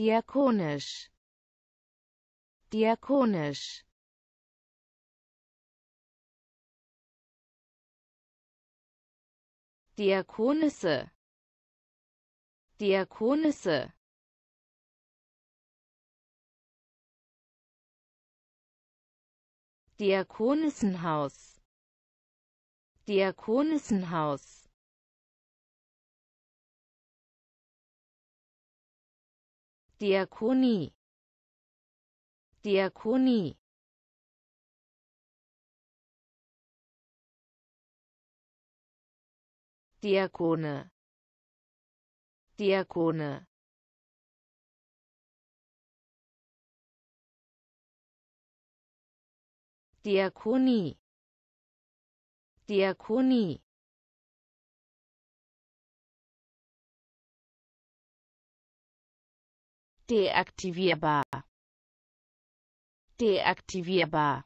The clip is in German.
diakonisch diakonisch Diakonisse Diakonisse Diakonissenhaus Diakonissenhaus Diakonie Diakonie Diakone Diakone Diakonie Diakonie deaktivierbar deaktivierbar